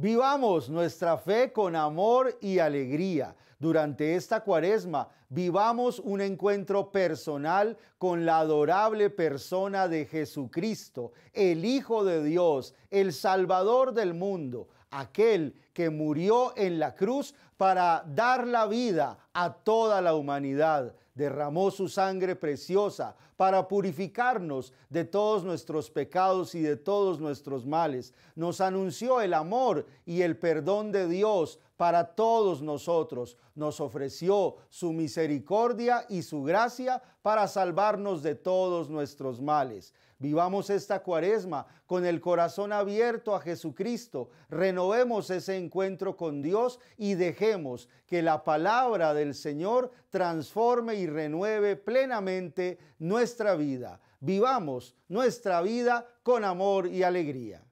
Vivamos nuestra fe con amor y alegría. Durante esta cuaresma, vivamos un encuentro personal con la adorable persona de Jesucristo, el Hijo de Dios, el Salvador del mundo, aquel que murió en la cruz para dar la vida a toda la humanidad derramó su sangre preciosa para purificarnos de todos nuestros pecados y de todos nuestros males. Nos anunció el amor y el perdón de Dios para todos nosotros. Nos ofreció su misericordia y su gracia para salvarnos de todos nuestros males. Vivamos esta cuaresma con el corazón abierto a Jesucristo, renovemos ese encuentro con Dios y dejemos que la palabra del Señor transforme y renueve plenamente nuestra vida. Vivamos nuestra vida con amor y alegría.